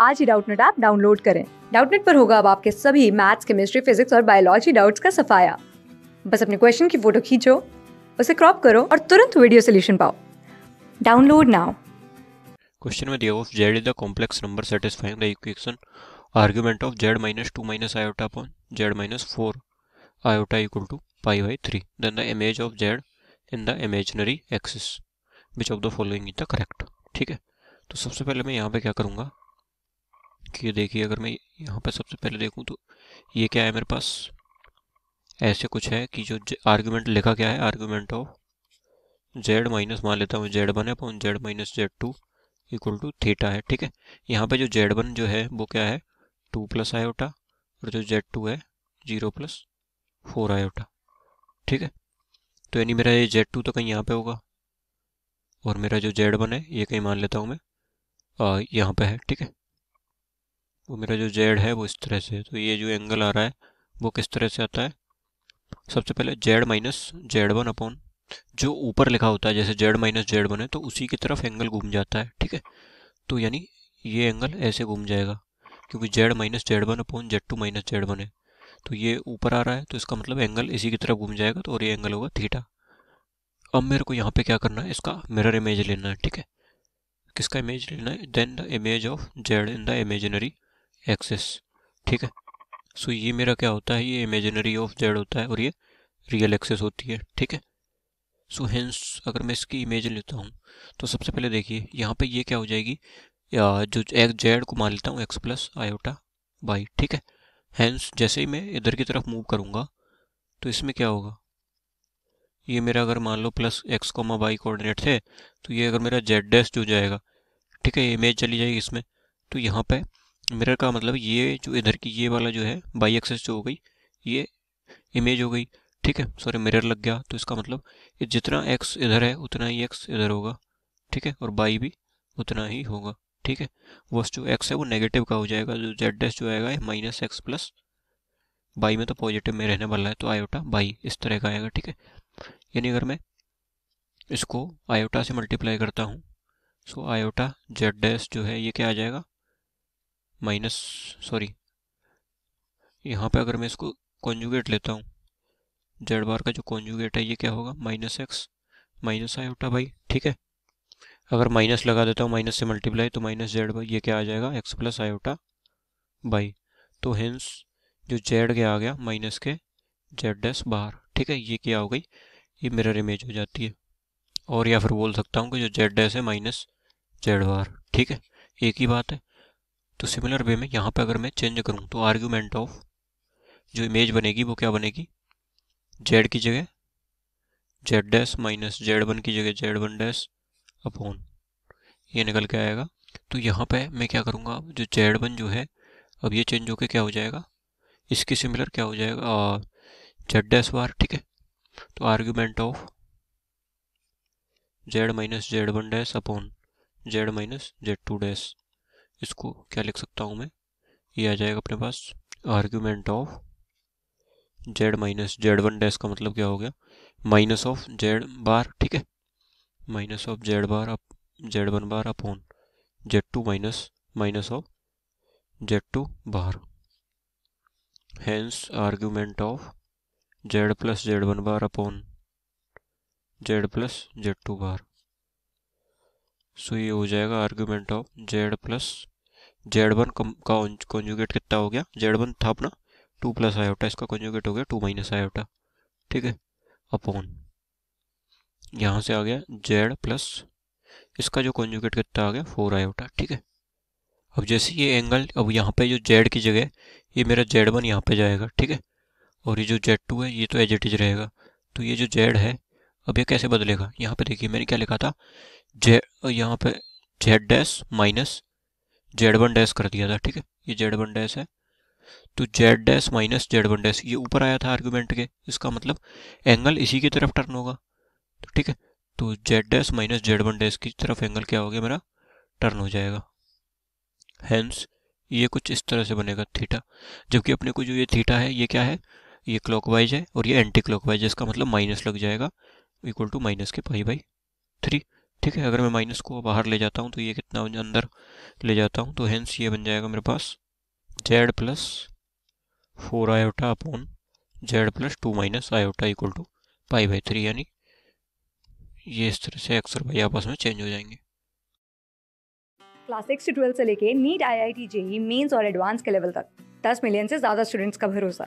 आज ही Doubtnet app download करें डाउटनेट पर होगा अब आपके सभी मैथ्स केमिस्ट्री फिजिक्स और बायोलॉजी डाउट्स का सफाया बस अपने क्वेश्चन की फोटो खींचो उसे क्रॉप करो और तुरंत वीडियो सोल्यूशन पाओ डाउनलोड नाउ क्वेश्चन में दिया हुआ Z is the complex number satisfying the equation argument of Z minus two minus iota upon Z minus four iota equal to pi by three then the image of Z in the imaginary axis which of the following is the correct ठीक है तो सबसे पहले मैं यहाँ पे क्या करूँगा कि देखिए अगर मैं यहाँ पर सबसे पहले देखूँ तो ये क्या है मेरे पास ऐसे कुछ है कि जो आर्ग्यूमेंट लिखा क्या है आर्ग्यूमेंट ऑफ जेड माइनस मान लेता हूँ जेड वन है upon Z minus Z two equal to theta है ठीक है यहाँ पे जो जेड वन जो है वो क्या है टू प्लस आयोटा और जो जेड टू है जीरो प्लस फोर आयोटा ठीक है तो यानी मेरा ये जेड टू तो कहीं यहाँ पे होगा और मेरा जो जेड वन है ये कहीं मान लेता हूँ मैं यहाँ पे है ठीक है वो मेरा जो जेड है वो इस तरह से तो ये जो एंगल आ रहा है वो किस तरह से आता है सबसे पहले Z minus Z one upon जो ऊपर लिखा होता है जैसे जेड माइनस जेड वन है तो उसी की तरफ एंगल घूम जाता है ठीक है तो यानी ये एंगल ऐसे घूम जाएगा क्योंकि Z minus Z one upon Z two minus Z one है तो ये ऊपर आ रहा है तो इसका मतलब एंगल इसी की तरफ घूम जाएगा तो और ये एंगल होगा थीटा अब मेरे को यहाँ पे क्या करना है इसका मिरर इमेज लेना है ठीक है किसका इमेज लेना है then the image of Z in the imaginary axis ठीक है सो ये मेरा क्या होता है ये इमेजिनरी ऑफ जेड होता है और ये रियल एक्सेस होती है ठीक है सो हेंस अगर मैं इसकी इमेज लेता हूँ तो सबसे पहले देखिए यहाँ पे ये क्या हो जाएगी या जो एक्स जेड को मान लेता हूँ एक्स प्लस आयोटा बाई ठीक है हेंस जैसे ही मैं इधर की तरफ मूव करूँगा तो इसमें क्या होगा ये मेरा अगर मान लो plus X comma Y coordinate है तो ये अगर मेरा जेड डैश जो जाएगा ठीक है इमेज चली जाएगी इसमें तो यहाँ पर मिरर का मतलब ये जो इधर की ये वाला जो है बाई एक्सेस जो हो गई ये इमेज हो गई ठीक है सॉरी मिरर लग गया तो इसका मतलब जितना एक्स इधर है उतना ही एक्स इधर होगा ठीक है और बाई भी उतना ही होगा ठीक है वो जो एक्स है वो नेगेटिव का हो जाएगा जो जेड डैश जो आएगा माइनस एक्स प्लस बाई में तो पॉजिटिव में रहने वाला है तो आयोटा बाई इस तरह का आएगा ठीक है यानी अगर मैं इसको आयोटा से मल्टीप्लाई करता हूँ सो आयोटा जेड डैश जो है ये क्या आ जाएगा माइनस सॉरी यहाँ पे अगर मैं इसको कॉन्जुगेट लेता हूँ जेड बार का जो कॉन्जुगेट है ये क्या होगा माइनस एक्स माइनस आयोटा भाई ठीक है अगर माइनस लगा देता हूँ माइनस से मल्टीप्लाई तो माइनस जेड बाई ये क्या आ जाएगा एक्स प्लस आयोटा बाई तो हिंस जो जेड क्या आ गया माइनस के जेड डैस बाहर ठीक है ये क्या हो गई ये मिरर इमेज हो जाती है और या फिर बोल सकता हूँ कि जो जेड डैस है माइनस जेड बार ठीक है एक ही बात है तो सिमिलर वे में यहाँ पर अगर मैं चेंज करूँ तो आर्ग्यूमेंट ऑफ जो इमेज बनेगी वो क्या बनेगी जेड की जगह Z dash minus Z one की जगह जेड वन डैश अपॉन ये निकल के आएगा तो यहाँ पे मैं क्या करूँगा जो जेड वन जो है अब ये चेंज होके क्या हो जाएगा इसकी सिमिलर क्या हो जाएगा जेड डैश वार ठीक है तो argument of Z minus Z one dash upon Z minus Z two dash इसको क्या लिख सकता हूँ मैं ये आ जाएगा अपने पास argument of Z minus Z one dash का मतलब क्या हो गया माइनस ऑफ जेड बार ठीक है minus of Z bar up Z one bar upon Z two minus minus of Z two bar hence argument of Z plus Z one bar upon Z plus Z two bar so ये हो जाएगा argument of Z plus Z one का conjugate कितना हो गया Z one था अपना two plus iota इसका कॉन्जुगेट हो गया टू माइनस आयोटा ठीक है अपॉन यहाँ से आ गया जेड प्लस इसका जो कॉन्जुगेट कितना आ गया फोर आयोटा ठीक है अब जैसे ये एंगल अब यहाँ पे जो जेड की जगह ये मेरा जेड वन यहाँ पर जाएगा ठीक है और ये जो जेड टू है ये तो एज इट इज रहेगा तो ये जो जेड है अब ये कैसे बदलेगा यहाँ पे देखिए मैंने क्या लिखा था जे यहाँ पे Z dash minus Z one dash कर दिया था ठीक है ये जेड वन डैश है तो Z dash minus Z one dash ये ऊपर आया था आर्ग्यूमेंट के इसका मतलब एंगल इसी की तरफ टर्न होगा तो ठीक है तो Z dash minus Z one dash की तरफ एंगल क्या हो गया मेरा टर्न हो जाएगा हैंस ये कुछ इस तरह से बनेगा थीटा जबकि अपने को जो ये थीटा है ये क्या है ये क्लॉकवाइज है और ये एंटी क्लॉकवाइज है इसका मतलब माइनस लग जाएगा इक्वल टू माइनस के पाई बाई थ्री ठीक है अगर मैं माइनस को बाहर ले जाता हूँ तो ये कितना अंदर ले जाता हूँ तो हेंस ये बन जाएगा मेरे पास Z plus four iota upon Z plus two minus iota equal to pi by three यानी ये इस तरह से अक्सर भाई आपस में चेंज हो जाएंगे क्लास सिक्स से ट्वेल्थ से लेके NEET I I T JEE Mains और एडवांस के लेवल तक दस मिलियन से ज़्यादा स्टूडेंट्स का भरोसा